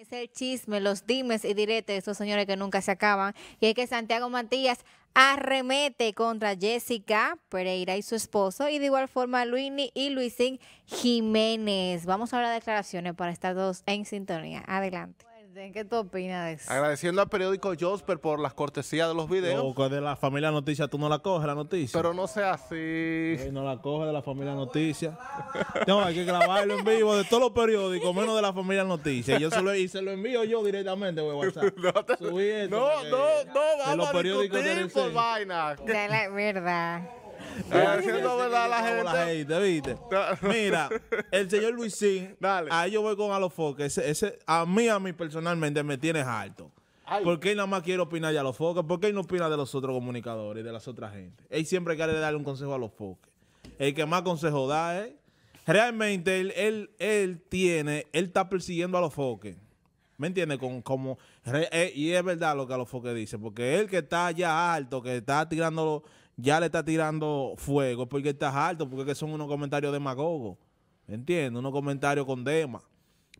Es el chisme, los dimes y diretes de estos señores que nunca se acaban. Y es que Santiago Matías arremete contra Jessica Pereira y su esposo y de igual forma Luini y Luisín Jiménez. Vamos a hablar de declaraciones para estar todos en sintonía. Adelante. ¿qué tú opinas de eso? Agradeciendo al periódico Josper por las cortesías de los videos. No, de la familia noticias. tú no la coges, la noticia. Pero no sea así. no la coges de la familia noticias. no, hay que grabarlo en vivo de todos los periódicos, menos de la familia Noticia. Yo se lo, y se lo envío yo directamente, güey, WhatsApp. no, no, no, vamos de los a periódicos por vaina. De la verdad. Haciendo Mira, el señor Luisín, Dale. ahí yo voy con Alofoque. Ese, a mí, a mí personalmente me tienes alto Porque él nada más quiere opinar ya a los ¿Por qué él no opina de los otros comunicadores, de las otras gente? Él siempre quiere darle un consejo a los foques. El que más consejo da es. Realmente él, él, tiene, él está persiguiendo a los foques. ¿Me entiendes? Con, como, eh, y es verdad lo que a los foques dice, porque él que está ya alto, que está tirando ya le está tirando fuego porque está harto, porque son unos comentarios demagogos. ¿Entiendes? Unos comentarios con dema.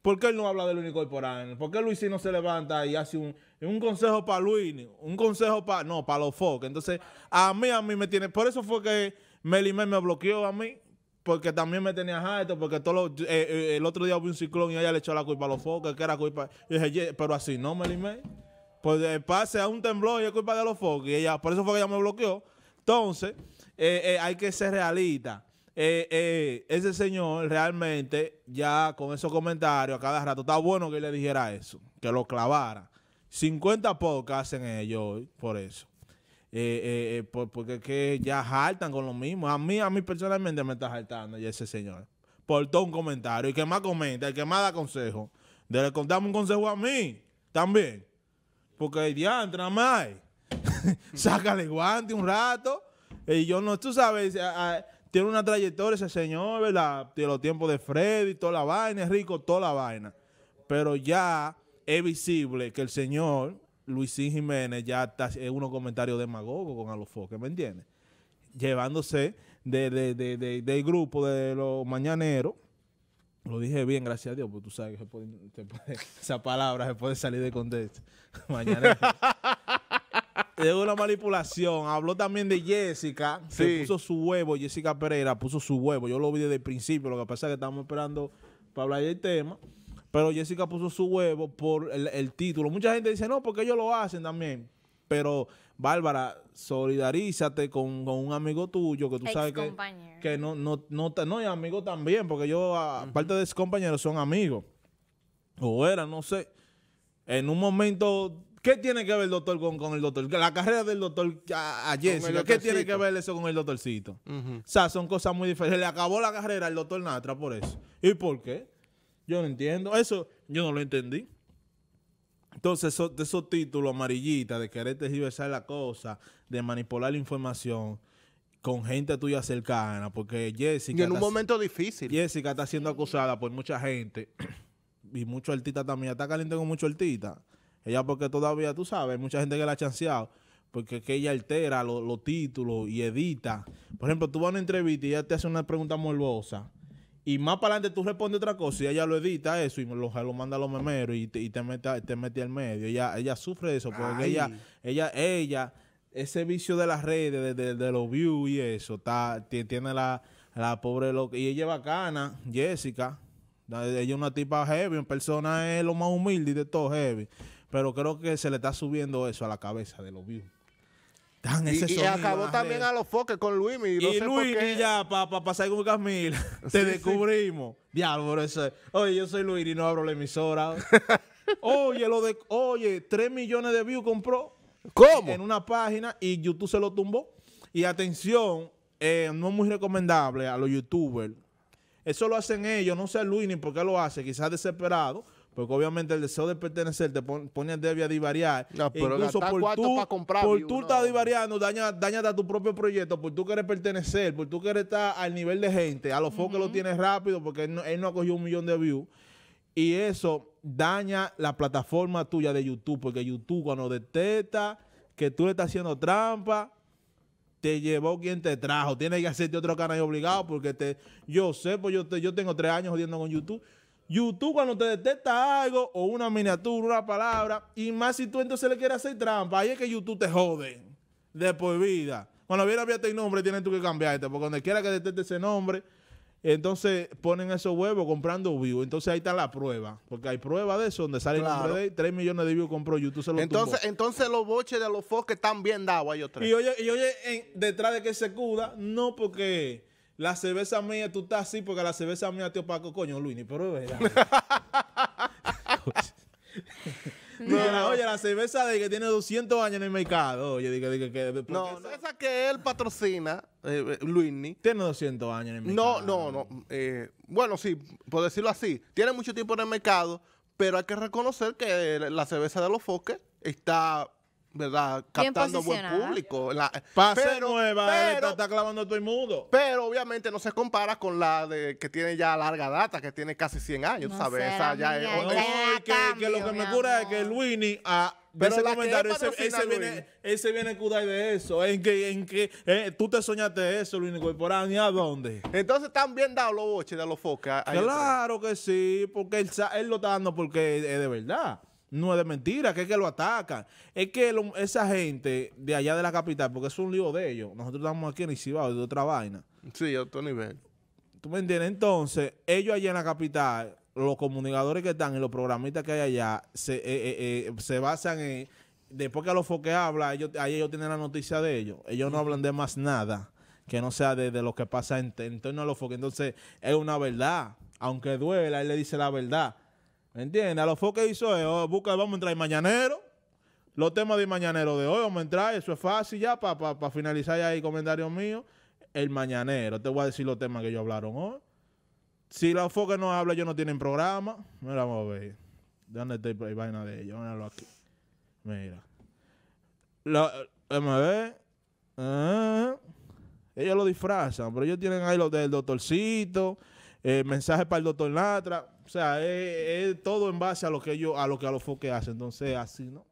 ¿Por qué él no habla del unicorporal? ¿Por qué Luis no se levanta y hace un, un consejo para Luis? Un consejo para... No, para los focos. Entonces, a mí, a mí me tiene... Por eso fue que Melimel me bloqueó a mí. Porque también me tenía harto, porque todo eh, eh, el otro día hubo un ciclón y ella le echó la culpa a los focos, que era culpa... Y dije, pero así no, Melimé. Pues eh, pase a un temblor y es culpa de los focos. Y ella, por eso fue que ella me bloqueó. Entonces, eh, eh, hay que ser realista. Eh, ese señor realmente, ya con esos comentarios a cada rato, está bueno que le dijera eso, que lo clavara. 50 podcasts hacen ellos por eso. porque que ya jaltan con lo mismo. A mí, a mí personalmente me está jaltando ya ese señor. Por todo un comentario. Y que más comenta, el que más da consejo. le contarme un consejo a mí también. Porque ya entra más. saca de guante un rato. Eh, y yo no, tú sabes, tiene una trayectoria ese señor, ¿verdad? Tiene los tiempos de Freddy, toda la vaina, es rico, toda la vaina. Pero ya es visible que el señor Luisín Jiménez ya está en unos comentarios demagogos con Alofoque, ¿me entiendes? Llevándose de, del grupo de los mañaneros. Lo dije bien, gracias a Dios, porque tú sabes que se puede, esa palabra se puede salir de contexto. Mañanero de una manipulación. Habló también de Jessica, se que puso su huevo. Jessica Pereira puso su huevo. Yo lo vi desde el principio. Lo que pasa es que estamos esperando para hablar del tema. Pero Jessica puso su huevo por el, título. Mucha gente dice, no, porque ellos lo hacen también. Pero, Bárbara, solidarízate con, un amigo tuyo que tú sabes que, que no, no, no, no, y amigo también, porque yo, aparte de esos compañeros, son amigos. O era no sé. En un momento ¿Qué tiene que ver el doctor con, con el doctor? La carrera del doctor a, Jessica, ¿qué tiene que ver eso con el doctorcito? O sea, son cosas muy diferentes. Le acabó la carrera al doctor Natra por eso. ¿Y por qué? Yo no entiendo. Eso yo no lo entendí. Entonces, de esos títulos amarillitas de querer diversar la cosa, de manipular la información con gente tuya cercana, porque Jessica... Y en un momento difícil. Jessica está siendo acusada por mucha gente y mucho artista también. Está caliente con mucho artista. Ella porque todavía, tú sabes, mucha gente que la ha chanceado porque que ella altera los títulos y edita. Por ejemplo, tú vas a una entrevista y ella te hace una pregunta morbosa. Y más para adelante tú respondes otra cosa y ella lo edita eso y lo, lo manda a los memeros y te, y te mete, te mete al medio. Ella, ella sufre eso porque ella, ella, ella, ese vicio de las redes, de, los views y eso, tiene la, la pobre loca. Y ella es bacana, Jessica. Ella es una tipa heavy, una persona es eh, lo más humilde de todo heavy. Pero creo que se le está subiendo eso a la cabeza de los views. y, acabó también a los foques con Luis. y sé Luis, ya, para pasar con Camila, te descubrimos. Diablo, Oye, yo soy Luis y no abro la emisora. oye, lo de, oye, 3 millones de views compró. ¿Cómo? En una página y YouTube se lo tumbó. Y atención, eh, no es muy recomendable a los youtubers. Eso lo hacen ellos, no sé Luis ni por qué lo hace, quizás desesperado porque obviamente el deseo de pertenecer te pone a divariar. No, e pero incluso por tú, comprar, por tú estás divariando, daña, daña a tu propio proyecto, por tú quieres pertenecer, por tú quieres estar al nivel de gente. A los foco que lo tienes rápido porque él no, ha cogido un millón de views. Y eso daña la plataforma tuya de YouTube, porque YouTube cuando detecta que tú le estás haciendo trampa, te llevó quien te trajo. Tienes que hacerte otro canal obligado porque te, yo sé, pues yo, yo tengo tres años jodiendo con YouTube. YouTube cuando te detecta algo o una miniatura, una palabra, y más si tú entonces le quieres hacer trampa, ahí es que YouTube te jode de por vida. Cuando viene había el nombre, tienes tú que cambiarte, porque donde quiera que detecte ese nombre, entonces ponen esos huevos comprando views. Entonces ahí está la prueba, porque hay prueba de eso, donde sale el de 3 millones de views compró YouTube. entonces, entonces los boches de los foques están bien dados, ellos tres. Y oye, y oye detrás de que se cuda, no porque la cerveza mía, tú estás así porque la cerveza mía tío Paco, coño, Luini, pero es verdad. oye, la cerveza de que tiene 200 años en el mercado. Oye, dije, dije, que. No, no, esa que él patrocina, eh, eh, Luini. Tiene 200 años en el mercado. No, no, no. Eh, bueno, sí, por decirlo así, tiene mucho tiempo en el mercado, pero hay que reconocer que la cerveza de los foques está ¿verdad? captando buen público. La, Pase pero, nueva, está, clavando todo el mundo. Pero obviamente no se compara con la de que tiene ya larga data, que tiene casi 100 años, ¿sabes? Esa ya es, que, lo que me cura es que Luini a ah, pero ese comentario, ese, viene, ese viene a cuidar de eso. En que, en que eh, tú te soñaste eso, Luini Corporán, ¿y a dónde? Entonces están bien dados los boches de los focas. Claro que sí, porque él, él lo está dando porque es de verdad. No es de mentira, que es que lo atacan. Es que esa gente de allá de la capital, porque es un lío de ellos. Nosotros estamos aquí en Isibao, de otra vaina. Sí, a otro nivel. ¿Tú me entiendes? Entonces, ellos allá en la capital, los comunicadores que están y los programistas que hay allá, se, eh, eh, eh, se basan en... Después que los foques hablan, ellos, ahí ellos tienen la noticia de ellos. Ellos no hablan de más nada que no sea de, lo que pasa en, en torno a los foques. Entonces, es una verdad. Aunque duela, él le dice la verdad. ¿Me entiendes? A los foques hizo eh, oh, busca, vamos a entrar en mañanero. Los temas de mañanero de hoy, vamos a entrar, eso es fácil ya, para finalizar ya ahí comentarios míos. El mañanero, te voy a decir los temas que ellos hablaron hoy. Si los foques no hablan, ellos no tienen programa. Mira, vamos a ver. ¿De ¿Dónde está la vaina de ellos? Míralo aquí. Mira. Ah. ellos lo disfrazan, pero ellos tienen ahí los del doctorcito eh, mensaje para el doctor Natra. O sea, es, todo en base a lo que ellos, a lo que a los foques hacen. Entonces, así, ¿no?